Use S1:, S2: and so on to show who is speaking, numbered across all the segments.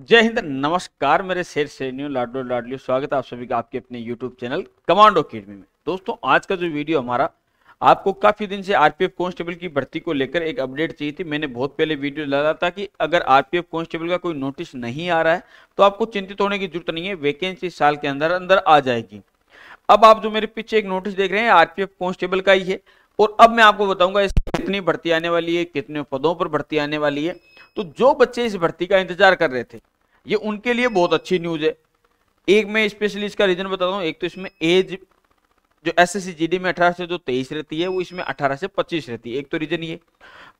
S1: जय हिंद नमस्कार मेरे शेर श्रेणियों लाडलो लाडलियो स्वागत है आप सभी का आपके अपने YouTube चैनल कमांडो अकेडमी में दोस्तों आज का जो वीडियो हमारा आपको काफी दिन से आरपीएफ कांस्टेबल की भर्ती को लेकर एक अपडेट चाहिए थी मैंने बहुत पहले वीडियो लगा था कि अगर आरपीएफ कांस्टेबल का कोई नोटिस नहीं आ रहा है तो आपको चिंतित होने की जरूरत नहीं है वैकेंसी साल के अंदर अंदर आ जाएगी अब आप जो मेरे पीछे एक नोटिस देख रहे हैं आरपीएफ कांस्टेबल का ही है और अब मैं आपको बताऊंगा कितनी भर्ती आने वाली है कितने पदों पर भर्ती आने वाली है तो जो बच्चे इस भर्ती का इंतजार कर रहे थे ये उनके लिए बहुत अच्छी न्यूज है एक मैं स्पेशली इसका रीजन बताता हूँ एक तो इसमें एज जो एस एस में अठारह से जो तेईस रहती है वो इसमें अठारह से पच्चीस रहती है एक तो रीजन ये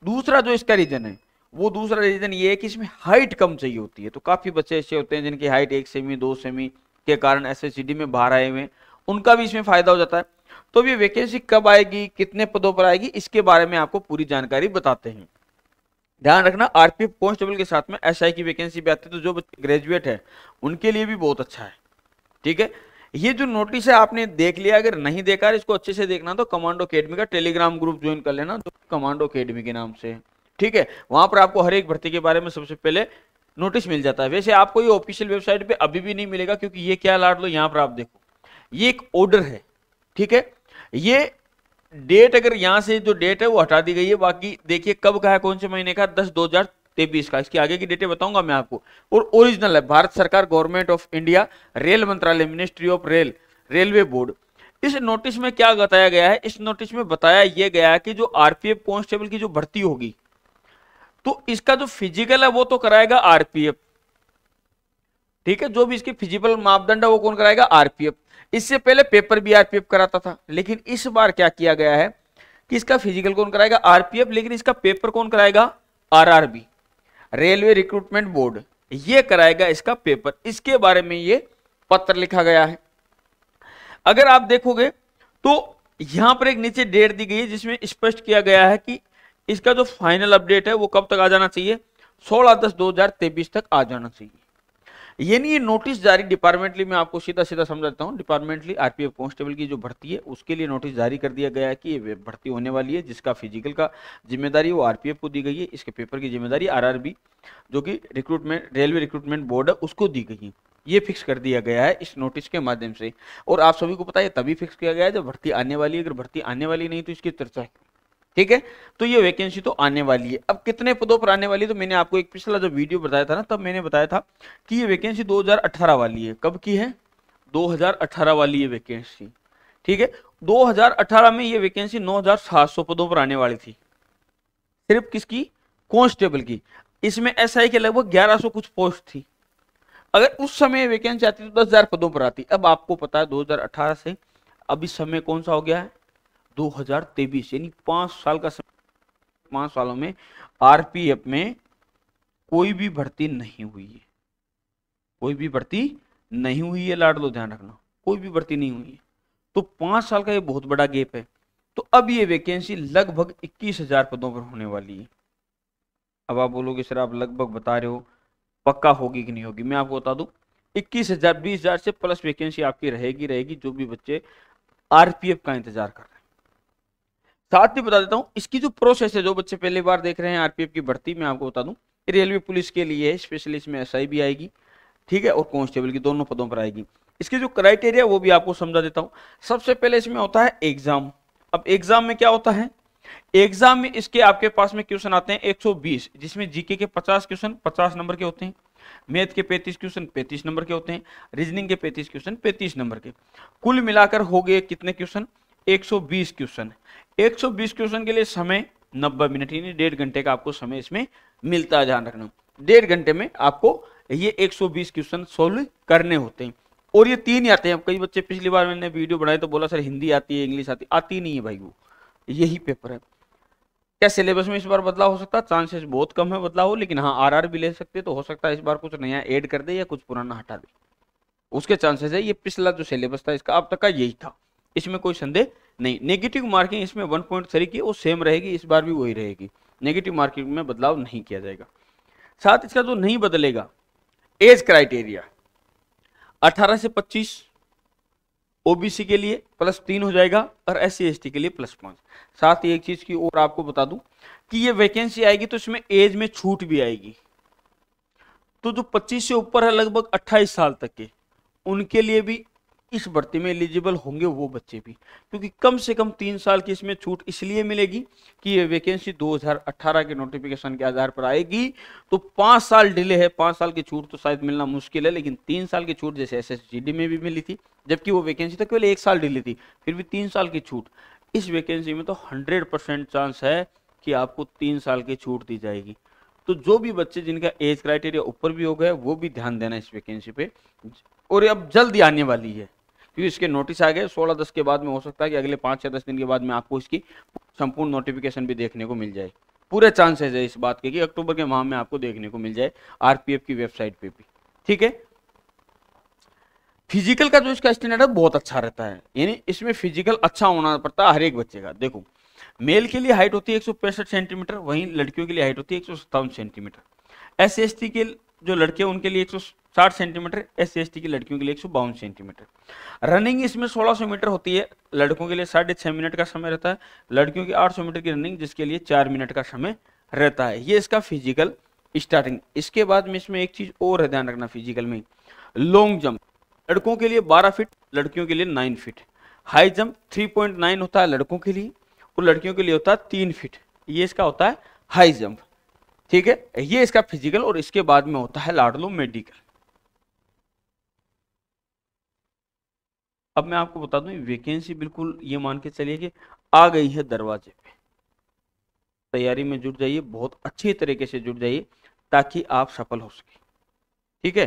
S1: दूसरा जो इसका रीजन है वो दूसरा रीजन ये है कि इसमें हाइट कम चाहिए होती है तो काफ़ी बच्चे ऐसे होते हैं जिनकी हाइट एक सेमी दो सेमी के कारण एस में बाहर आए हुए हैं उनका भी इसमें फायदा हो जाता है तो ये वैकेंसी कब आएगी कितने पदों पर आएगी इसके बारे में आपको पूरी जानकारी बताते हैं ध्यान रखना आरपीएफ कॉन्स्टेबल के साथ में एसआई की वैकेंसी भी आती है तो जो ग्रेजुएट है उनके लिए भी बहुत अच्छा है ठीक है ये जो नोटिस है आपने देख लिया अगर नहीं देखा इसको अच्छे से देखना तो कमांडो अकेडमी का टेलीग्राम ग्रुप ज्वाइन कर लेना जो कमांडो अकेडमी के नाम से ठीक है वहां पर आपको हर एक भर्ती के बारे में सबसे पहले नोटिस मिल जाता है वैसे आपको ये ऑफिशियल वेबसाइट पे अभी भी नहीं मिलेगा क्योंकि ये क्या लाड लो यहाँ पर आप देखो ये एक ऑर्डर है ठीक है ये डेट अगर यहां से जो डेट है वो हटा दी गई है बाकी देखिए कब का है कौन से महीने का दस दो हजार तेबीस का इसके आगे की डेटें बताऊंगा मैं आपको और ओरिजिनल है भारत सरकार गवर्नमेंट ऑफ इंडिया रेल मंत्रालय ministry of rail railway board इस नोटिस में क्या बताया गया है इस नोटिस में बताया यह गया है कि जो आरपीएफ कॉन्स्टेबल की जो भर्ती होगी तो इसका जो फिजिकल है वो तो कराएगा आरपीएफ ठीक है जो भी इसकी फिजिकल मापदंड है वो कौन कराएगा आरपीएफ इससे पहले पेपर भी आरपीएफ कराता था लेकिन इस बार क्या किया गया है कि इसका फिजिकल कौन कराएगा आरपीएफ लेकिन इसका पेपर कौन कराएगा आरआरबी रेलवे रिक्रूटमेंट बोर्ड ये कराएगा इसका पेपर इसके बारे में ये पत्र लिखा गया है अगर आप देखोगे तो यहां पर एक नीचे डेट दी गई है जिसमें स्पष्ट किया गया है कि इसका जो फाइनल अपडेट है वो कब तक आ जाना चाहिए सोलह दस दो हजार तेईस तक आ जाना चाहिए ये नहीं नोटिस जारी डिपार्टमेंटली मैं आपको सीधा सीधा समझाता हूँ डिपार्टमेंटली आरपीएफ कांस्टेबल की जो भर्ती है उसके लिए नोटिस जारी कर दिया गया है कि ये भर्ती होने वाली है जिसका फिजिकल का जिम्मेदारी वो आरपीएफ को दी गई है इसके पेपर की जिम्मेदारी आर जो कि रिक्रूटमेंट रेलवे रिक्रूटमेंट बोर्ड है उसको दी गई है ये फिक्स कर दिया गया है इस नोटिस के माध्यम से और आप सभी को पता है तभी फिक्स किया गया है जब भर्ती आने वाली है अगर भर्ती आने वाली नहीं तो इसकी चर्चा ठीक है तो ये वैकेंसी तो आने वाली है अब कितने पदों पर आने वाली है तो मैंने आपको एक पिछला जब वीडियो बताया था ना तब मैंने बताया था कि ये वैकेंसी 2018 वाली है कब की है 2018 वाली ये वैकेंसी ठीक है 2018 में ये वैकेंसी 9,700 पदों पर आने वाली थी सिर्फ किसकी कॉन्स्टेबल की इसमें एसआई के लगभग ग्यारह कुछ पोस्ट थी अगर उस समय वैकेंसी आती तो दस पदों पर आती अब आपको पता है दो से अभी समय कौन सा हो गया है 2023 यानी पांच साल का पांच सालों में आरपीएफ में कोई भी भर्ती नहीं हुई है कोई भी भर्ती नहीं हुई है लाड लो ध्यान रखना कोई भी भर्ती नहीं हुई है तो पांच साल का ये बहुत बड़ा गैप है तो अब ये वैकेंसी लगभग इक्कीस हजार पदों पर होने वाली है अब आप बोलोगे सर आप लगभग बता रहे हो पक्का होगी कि नहीं होगी मैं आपको बता दू इक्कीस हजार हजार से प्लस वैकेंसी आपकी रहेगी रहेगी जो भी बच्चे आरपीएफ का इंतजार कर रहे हैं साथ ही बता देता हूँ इसकी जो प्रोसेस है जो बच्चे पहली बार देख रहे हैं आरपीएफ की भर्ती मैं आपको बता दूँ रेलवे पुलिस के लिए स्पेशली इसमें एस भी आएगी ठीक है और कॉन्स्टेबल की दोनों पदों पर आएगी इसके जो क्राइटेरिया वो भी आपको समझा देता हूँ सबसे पहले इसमें होता है एग्जाम अब एग्जाम में क्या होता है एग्जाम में इसके आपके पास में क्वेश्चन आते हैं 120 जिसमें जीके के 50 क्वेश्चन 50 नंबर के होते हैं मैथ के 35 क्वेश्चन 35 नंबर के होते हैं रीजनिंग के 35 क्वेश्चन 35 नंबर के कुल मिलाकर हो गए कितने क्वेश्चन 120 क्वेश्चन 120 क्वेश्चन के लिए समय 90 मिनट यानी डेढ़ घंटे का आपको समय इसमें मिलता है ध्यान रखना डेढ़ घंटे में आपको ये 120 क्वेश्चन सॉल्व करने होते हैं और ये तीन ही आते हैं कई बच्चे पिछली बार मैंने वीडियो बनाई तो बोला सर हिंदी आती है इंग्लिश आती है आती नहीं है भाई वो यही पेपर है क्या सिलेबस में इस बार बदलाव हो सकता है चांसेस बहुत कम है बदलाव हो लेकिन हाँ आर भी ले सकते तो हो सकता है इस बार कुछ नया ऐड कर दे या कुछ पुराना हटा दे उसके चांसेस है ये पिछला जो सिलेबस था इसका अब तक का यही था इसमें कोई संदेह नहीं नेगेटिव मार्किंग इसमें वन पॉइंट थ्री की वो सेम रहेगी इस बार भी वही रहेगी नेगेटिव मार्किंग में बदलाव नहीं किया जाएगा साथ इसका जो तो नहीं बदलेगा एज क्राइटेरिया 18 से 25 ओबीसी के लिए प्लस तीन हो जाएगा और एस सी के लिए प्लस पाँच साथ ही एक चीज़ की और आपको बता दूं कि ये वैकेंसी आएगी तो इसमें एज में छूट भी आएगी तो जो 25 से ऊपर है लगभग 28 साल तक के उनके लिए भी इस भर्ती में एलिजिबल होंगे वो बच्चे भी क्योंकि कम से कम तीन साल की इसमें छूट इसलिए मिलेगी कि ये वैकेंसी 2018 के नोटिफिकेशन के आधार पर आएगी तो पांच साल डिले है पांच साल की छूट तो शायद मिलना मुश्किल है लेकिन तीन साल की छूट जैसे एस में भी मिली थी जबकि वो वैकेंसी तो केवल एक साल डिले थी फिर भी तीन साल की छूट इस वैकेंसी में तो हंड्रेड चांस है कि आपको तीन साल की छूट दी जाएगी तो जो भी बच्चे जिनका एज क्राइटेरिया ऊपर भी हो गया वो भी ध्यान देना इस वैकेंसी पे और अब जल्दी आने वाली है क्योंकि इसके नोटिस आ गए सोलह दस के बाद में हो सकता है कि अगले पाँच या दस दिन के बाद में आपको इसकी संपूर्ण नोटिफिकेशन भी देखने को मिल जाए पूरे चांसेस है इस बात के कि अक्टूबर के माह में आपको देखने को मिल जाए आरपीएफ की वेबसाइट पे भी ठीक है फिजिकल का जो इसका स्टैंडर्ड बहुत अच्छा रहता है यानी इसमें फिजिकल अच्छा होना पड़ता है हर एक बच्चे का देखो मेल के लिए हाइट होती है एक सेंटीमीटर वहीं लड़कियों के लिए हाइट होती है एक सेंटीमीटर एस के जो लड़के हैं उनके लिए 160 सेंटीमीटर एस सी की लड़कियों के लिए एक सेंटीमीटर रनिंग इसमें 1600 मीटर होती है लड़कों के लिए साढ़े छः मिनट का समय रहता है लड़कियों की 800 मीटर की रनिंग जिसके लिए चार मिनट का समय रहता है ये इसका फिजिकल स्टार्टिंग इसके बाद में इसमें एक चीज़ और है ध्यान रखना फिजिकल में लॉन्ग जंप लड़कों के लिए बारह फिट लड़कियों के लिए nine feet high jump three point nine होता है लड़कों के लिए और लड़कियों के लिए होता है तीन फिट ये इसका होता है हाई जंप ठीक है ये इसका फिजिकल और इसके बाद में होता है लाडलो मेडिकल अब मैं आपको बता दूं वैकेंसी बिल्कुल ये मान के चलिए कि आ गई है दरवाजे पे तैयारी में जुट जाइए बहुत अच्छी तरीके से जुट जाइए ताकि आप सफल हो सके ठीक है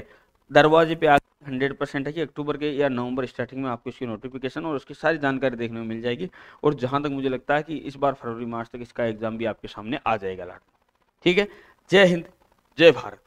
S1: दरवाजे पे आ हंड्रेड परसेंट है कि अक्टूबर के या नवंबर स्टार्टिंग में आपको इसकी नोटिफिकेशन और उसकी सारी जानकारी देखने को मिल जाएगी और जहां तक मुझे लगता है कि इस बार फरवरी मार्च तक इसका एग्जाम भी आपके सामने आ जाएगा लाडलो ठीक है जय हिंद जय भारत